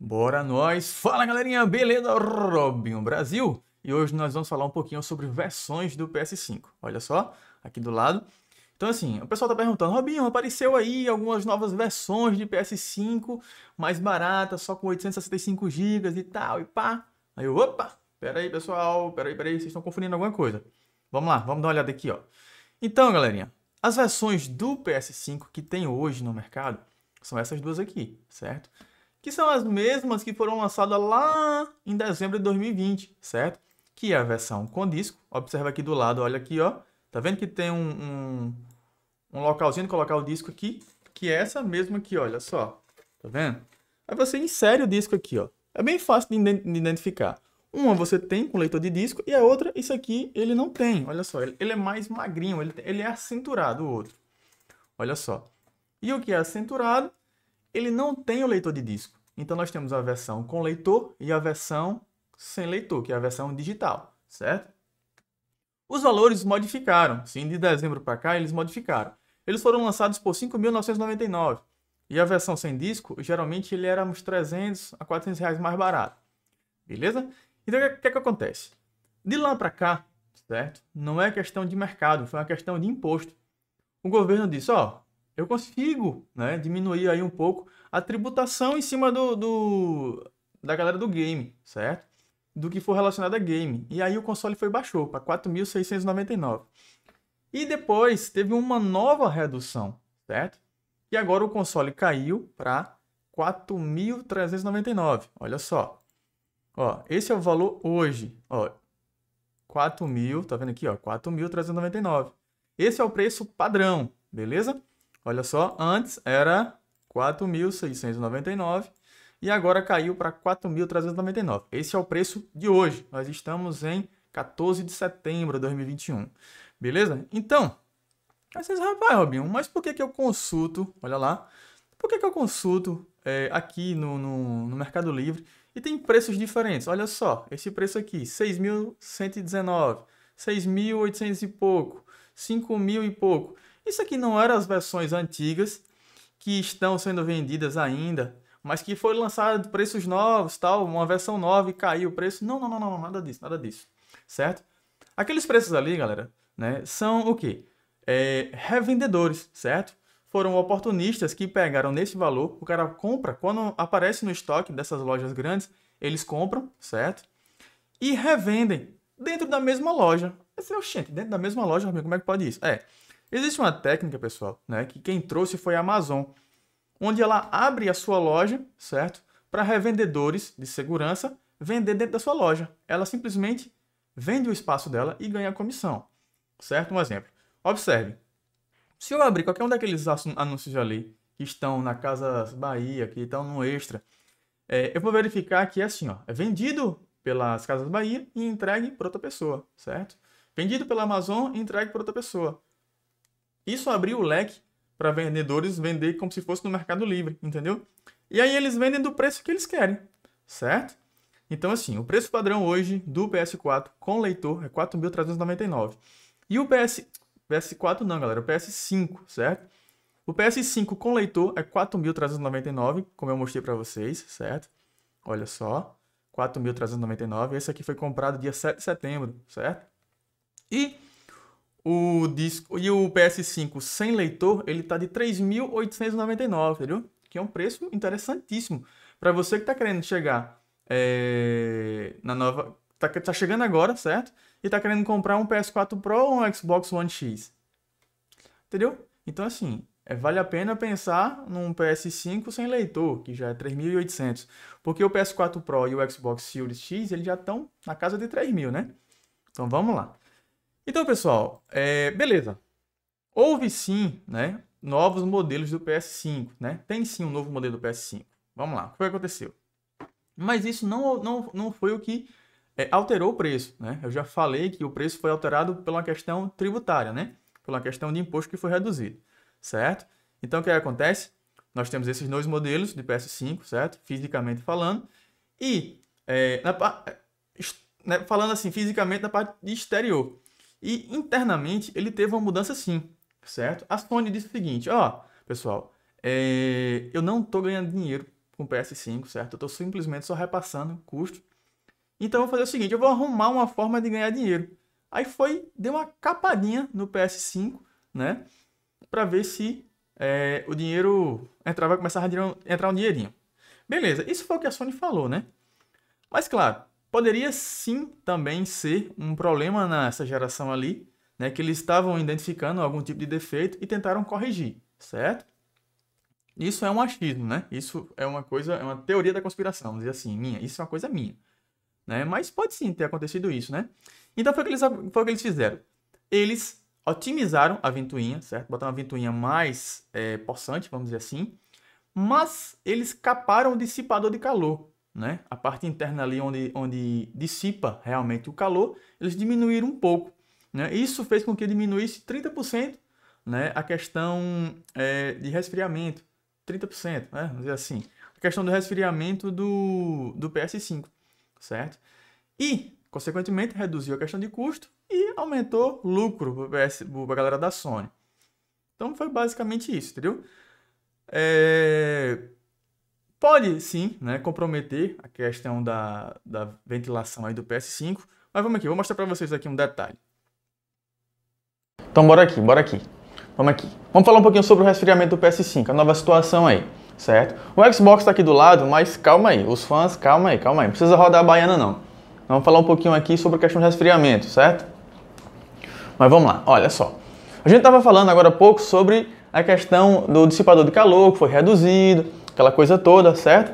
Bora nós! Fala galerinha, beleza? Robinho Brasil! E hoje nós vamos falar um pouquinho sobre versões do PS5. Olha só, aqui do lado. Então assim, o pessoal tá perguntando, Robinho, apareceu aí algumas novas versões de PS5 mais baratas, só com 865 GB e tal, e pá. Aí eu, opa, pera aí pessoal, pera aí, pera aí, vocês estão confundindo alguma coisa. Vamos lá, vamos dar uma olhada aqui, ó. Então galerinha, as versões do PS5 que tem hoje no mercado são essas duas aqui, certo? que são as mesmas que foram lançadas lá em dezembro de 2020, certo? Que é a versão com disco. Observa aqui do lado, olha aqui, ó. Tá vendo que tem um, um, um localzinho de colocar o disco aqui? Que é essa mesma aqui, olha só. Tá vendo? Aí você insere o disco aqui, ó. É bem fácil de identificar. Uma você tem com leitor de disco e a outra, isso aqui, ele não tem. Olha só, ele é mais magrinho, ele, ele é acenturado o outro. Olha só. E o que é acenturado, ele não tem o leitor de disco. Então nós temos a versão com leitor e a versão sem leitor, que é a versão digital, certo? Os valores modificaram, sim, de dezembro para cá eles modificaram. Eles foram lançados por 5.999 e a versão sem disco, geralmente ele era uns 300 a 400 reais mais barato, beleza? Então o que, que acontece? De lá para cá, certo? Não é questão de mercado, foi uma questão de imposto. O governo disse, ó, oh, eu consigo né, diminuir aí um pouco a tributação em cima do, do da galera do game, certo? Do que for relacionado a game. E aí o console foi baixou para 4.699. E depois teve uma nova redução, certo? E agora o console caiu para 4.399. Olha só. Ó, esse é o valor hoje, ó. 4.000, tá vendo aqui, ó, 4.399. Esse é o preço padrão, beleza? Olha só, antes era 4.699 e agora caiu para 4.399. Esse é o preço de hoje. Nós estamos em 14 de setembro de 2021. Beleza? Então, vocês, rapaz, Robinho, mas por que, que eu consulto? Olha lá. Por que, que eu consulto é, aqui no, no, no, Mercado Livre e tem preços diferentes? Olha só, esse preço aqui, 6.119, 6.800 e pouco, 5.000 e pouco. Isso aqui não era as versões antigas que estão sendo vendidas ainda, mas que foram lançado preços novos, tal, uma versão nova e caiu o preço. Não, não, não, não, nada disso, nada disso, certo? Aqueles preços ali, galera, né, são o quê? É, revendedores, certo? Foram oportunistas que pegaram nesse valor, o cara compra, quando aparece no estoque dessas lojas grandes, eles compram, certo? E revendem dentro da mesma loja. Esse é o dentro da mesma loja, como é que pode isso? É, Existe uma técnica, pessoal, né, que quem trouxe foi a Amazon, onde ela abre a sua loja, certo? Para revendedores de segurança vender dentro da sua loja. Ela simplesmente vende o espaço dela e ganha a comissão, certo? Um exemplo. Observe. Se eu abrir qualquer um daqueles anúncios ali que estão na Casa Bahia, que estão no Extra, é, eu vou verificar que é assim, ó, é vendido pelas Casas Bahia e entregue para outra pessoa, certo? Vendido pela Amazon e entregue para outra pessoa. Isso abriu o leque para vendedores vender como se fosse no Mercado Livre, entendeu? E aí eles vendem do preço que eles querem, certo? Então, assim, o preço padrão hoje do PS4 com leitor é 4.399. E o PS... PS4 não, galera, o PS5, certo? O PS5 com leitor é 4.399, como eu mostrei para vocês, certo? Olha só, 4.399. Esse aqui foi comprado dia 7 de setembro, certo? E o disco e o PS5 sem leitor, ele tá de 3.899, entendeu? Que é um preço interessantíssimo para você que tá querendo chegar é, na nova, tá, tá, chegando agora, certo? E tá querendo comprar um PS4 Pro ou um Xbox One X. Entendeu? Então assim, é, vale a pena pensar num PS5 sem leitor, que já é 3.800, porque o PS4 Pro e o Xbox Series X, eles já estão na casa de 3.000, né? Então vamos lá. Então, pessoal, é, beleza. Houve sim, né, novos modelos do PS5, né? Tem sim um novo modelo do PS5. Vamos lá, o que aconteceu? Mas isso não, não, não foi o que é, alterou o preço, né? Eu já falei que o preço foi alterado pela questão tributária, né? Pela questão de imposto que foi reduzido, certo? Então, o que acontece? Nós temos esses dois modelos de PS5, certo? Fisicamente falando. E, é, na, é, né, falando assim, fisicamente na parte de exterior. E internamente ele teve uma mudança sim, certo? A Sony disse o seguinte, ó, oh, pessoal, é, eu não tô ganhando dinheiro com o PS5, certo? Eu estou simplesmente só repassando custo. Então eu vou fazer o seguinte, eu vou arrumar uma forma de ganhar dinheiro. Aí foi, deu uma capadinha no PS5, né? Para ver se é, o dinheiro entrava, começava a entrar um dinheirinho. Beleza, isso foi o que a Sony falou, né? Mas claro, Poderia sim também ser um problema nessa geração ali, né, que eles estavam identificando algum tipo de defeito e tentaram corrigir, certo? Isso é um achismo, né? Isso é uma coisa, é uma teoria da conspiração, dizer assim, minha, isso é uma coisa minha. Né? Mas pode sim ter acontecido isso, né? Então foi o que eles, foi o que eles fizeram. Eles otimizaram a ventoinha, certo? Botaram uma ventoinha mais é, possante, vamos dizer assim, mas eles caparam o dissipador de calor né? a parte interna ali onde, onde dissipa realmente o calor, eles diminuíram um pouco. Né? Isso fez com que diminuísse 30% né? a questão é, de resfriamento. 30%, né? vamos dizer assim. A questão do resfriamento do, do PS5, certo? E, consequentemente, reduziu a questão de custo e aumentou lucro para a galera da Sony. Então foi basicamente isso, entendeu? É... Pode sim né, comprometer a questão da, da ventilação aí do PS5, mas vamos aqui, vou mostrar para vocês aqui um detalhe. Então bora aqui, bora aqui. Vamos aqui. Vamos falar um pouquinho sobre o resfriamento do PS5, a nova situação aí, certo? O Xbox está aqui do lado, mas calma aí, os fãs, calma aí, calma aí, não precisa rodar a baiana não. Vamos falar um pouquinho aqui sobre a questão do resfriamento, certo? Mas vamos lá, olha só. A gente estava falando agora há pouco sobre a questão do dissipador de calor, que foi reduzido, aquela coisa toda, certo?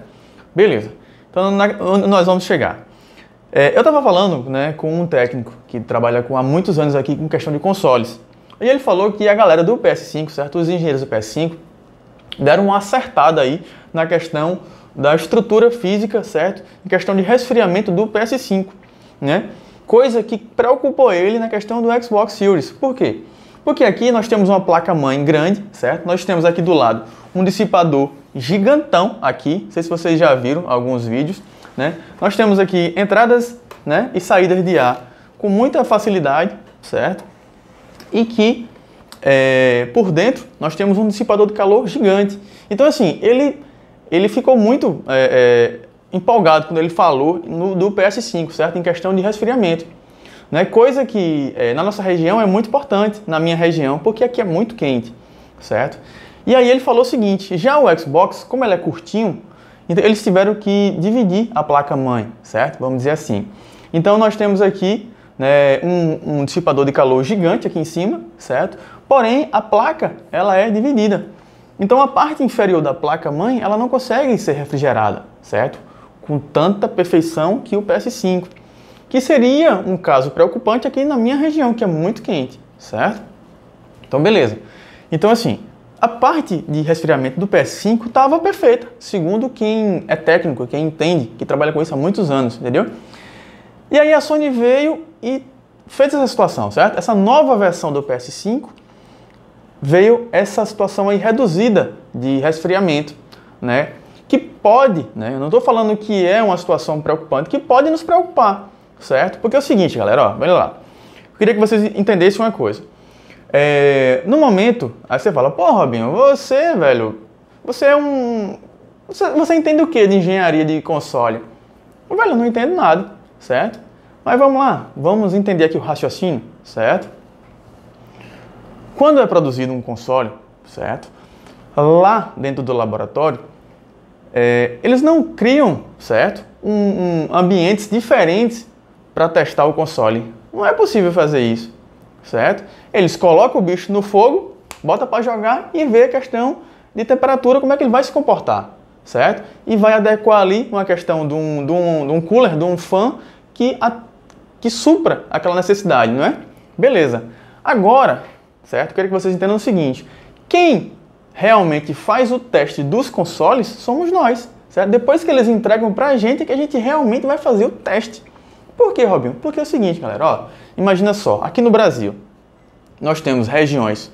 Beleza. Então, na, nós vamos chegar. É, eu estava falando né, com um técnico que trabalha com, há muitos anos aqui com questão de consoles. E ele falou que a galera do PS5, certo? Os engenheiros do PS5 deram uma acertada aí na questão da estrutura física, certo? Em questão de resfriamento do PS5, né? Coisa que preocupou ele na questão do Xbox Series. Por quê? Porque aqui nós temos uma placa-mãe grande, certo? Nós temos aqui do lado um dissipador gigantão aqui. Não sei se vocês já viram alguns vídeos. Né? Nós temos aqui entradas né, e saídas de ar com muita facilidade, certo? E que é, por dentro nós temos um dissipador de calor gigante. Então assim, ele, ele ficou muito é, é, empolgado quando ele falou no, do PS5, certo? Em questão de resfriamento. Né? Coisa que é, na nossa região é muito importante, na minha região, porque aqui é muito quente, certo? E aí ele falou o seguinte: já o Xbox, como ele é curtinho, então eles tiveram que dividir a placa mãe, certo? Vamos dizer assim. Então nós temos aqui né, um, um dissipador de calor gigante aqui em cima, certo? Porém a placa ela é dividida. Então a parte inferior da placa mãe ela não consegue ser refrigerada, certo? Com tanta perfeição que o PS5, que seria um caso preocupante aqui na minha região que é muito quente, certo? Então beleza. Então assim, a parte de resfriamento do PS5 estava perfeita, segundo quem é técnico, quem entende, que trabalha com isso há muitos anos, entendeu? E aí a Sony veio e fez essa situação, certo? Essa nova versão do PS5 veio essa situação aí reduzida de resfriamento, né? Que pode, né? Eu não estou falando que é uma situação preocupante, que pode nos preocupar, certo? Porque é o seguinte, galera, ó, olha lá. Eu queria que vocês entendessem uma coisa. É, no momento, aí você fala, pô, Robinho, você, velho, você é um. Você, você entende o que de engenharia de console? Velho, eu não entendo nada, certo? Mas vamos lá, vamos entender aqui o raciocínio, certo? Quando é produzido um console, certo? Lá dentro do laboratório, é, eles não criam, certo? Um, um ambientes diferentes para testar o console. Não é possível fazer isso certo? Eles colocam o bicho no fogo, bota para jogar e vê a questão de temperatura, como é que ele vai se comportar, certo? E vai adequar ali uma questão de um, de um, de um cooler, de um fan que, a, que supra aquela necessidade, não é? Beleza. Agora, certo? Eu quero que vocês entendam o seguinte: quem realmente faz o teste dos consoles somos nós, certo? Depois que eles entregam para a gente, é que a gente realmente vai fazer o teste. Por quê, Robinho? Porque é o seguinte, galera, ó. Imagina só, aqui no Brasil, nós temos regiões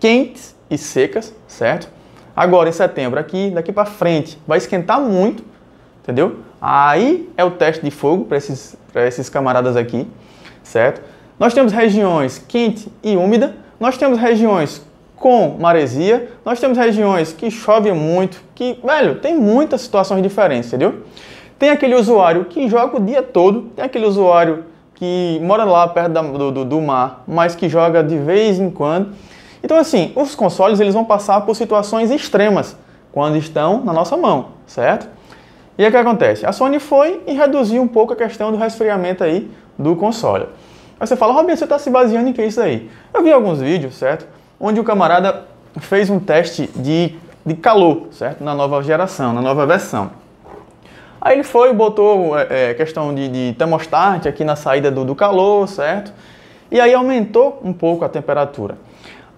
quentes e secas, certo? Agora em setembro aqui, daqui para frente, vai esquentar muito, entendeu? Aí é o teste de fogo para esses, esses camaradas aqui, certo? Nós temos regiões quente e úmida, nós temos regiões com maresia, nós temos regiões que chove muito, que, velho, tem muitas situações diferentes, entendeu? Tem aquele usuário que joga o dia todo, tem aquele usuário que mora lá perto da, do, do, do mar, mas que joga de vez em quando. Então, assim, os consoles eles vão passar por situações extremas quando estão na nossa mão, certo? E o que acontece? A Sony foi e reduziu um pouco a questão do resfriamento aí do console. Aí você fala, Robin, você está se baseando em que isso aí? Eu vi alguns vídeos, certo? Onde o camarada fez um teste de, de calor, certo? Na nova geração, na nova versão. Aí ele foi e botou é, é, questão de, de termostat aqui na saída do, do calor, certo? E aí aumentou um pouco a temperatura.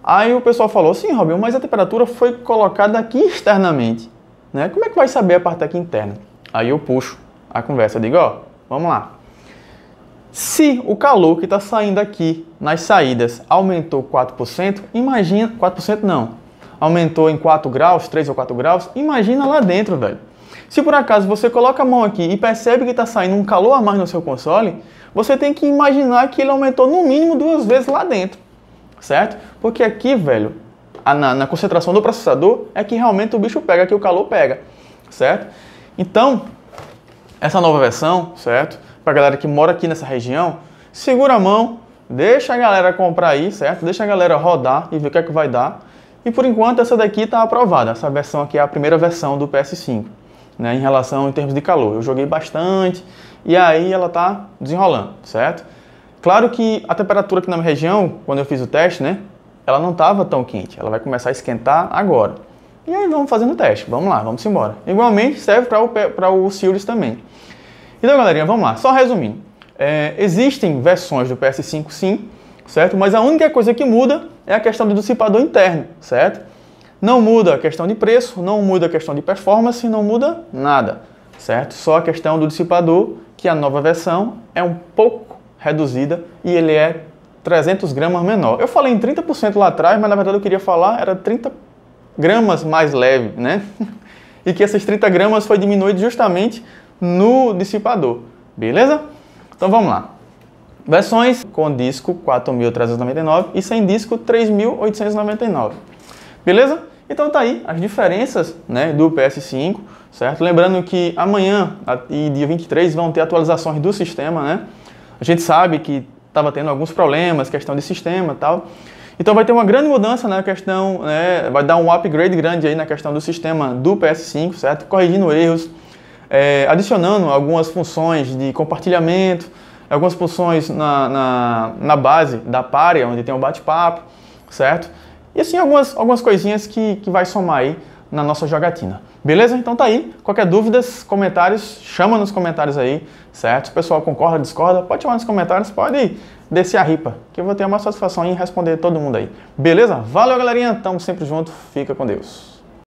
Aí o pessoal falou, sim, Robin, mas a temperatura foi colocada aqui externamente. Né? Como é que vai saber a parte aqui interna? Aí eu puxo a conversa, digo, ó, vamos lá. Se o calor que está saindo aqui nas saídas aumentou 4%, imagina, 4% não, aumentou em 4 graus, 3 ou 4 graus, imagina lá dentro, velho. Se por acaso você coloca a mão aqui e percebe que está saindo um calor a mais no seu console, você tem que imaginar que ele aumentou no mínimo duas vezes lá dentro, certo? Porque aqui, velho, a, na, na concentração do processador é que realmente o bicho pega, que o calor pega, certo? Então, essa nova versão, certo? Para galera que mora aqui nessa região, segura a mão, deixa a galera comprar aí, certo? Deixa a galera rodar e ver o que é que vai dar. E por enquanto essa daqui está aprovada, essa versão aqui é a primeira versão do PS5 né, em relação em termos de calor. Eu joguei bastante e aí ela está desenrolando, certo? Claro que a temperatura aqui na minha região, quando eu fiz o teste, né, ela não estava tão quente. Ela vai começar a esquentar agora. E aí vamos fazendo o teste. Vamos lá, vamos embora. Igualmente serve para o, o Sirius também. Então, galerinha, vamos lá. Só resumindo. É, existem versões do PS5 sim, certo? Mas a única coisa que muda é a questão do dissipador interno, certo? Não muda a questão de preço, não muda a questão de performance, não muda nada, certo? Só a questão do dissipador, que a nova versão é um pouco reduzida e ele é 300 gramas menor. Eu falei em 30% lá atrás, mas na verdade eu queria falar era 30 gramas mais leve, né? e que esses 30 gramas foi diminuído justamente no dissipador, beleza? Então vamos lá. Versões com disco 4.399 e sem disco 3.899, beleza? Então tá aí as diferenças né, do PS5, certo? Lembrando que amanhã e dia 23 vão ter atualizações do sistema, né? A gente sabe que estava tendo alguns problemas, questão de sistema tal. Então vai ter uma grande mudança na questão, né, vai dar um upgrade grande aí na questão do sistema do PS5, certo? Corrigindo erros, é, adicionando algumas funções de compartilhamento, algumas funções na, na, na base da party, onde tem o um bate-papo, certo? E assim, algumas, algumas coisinhas que, que vai somar aí na nossa jogatina. Beleza? Então tá aí. Qualquer dúvidas, comentários, chama nos comentários aí, certo? Se o pessoal concorda, discorda, pode chamar nos comentários, pode descer a ripa, que eu vou ter uma satisfação em responder todo mundo aí. Beleza? Valeu, galerinha. Tamo sempre junto. Fica com Deus.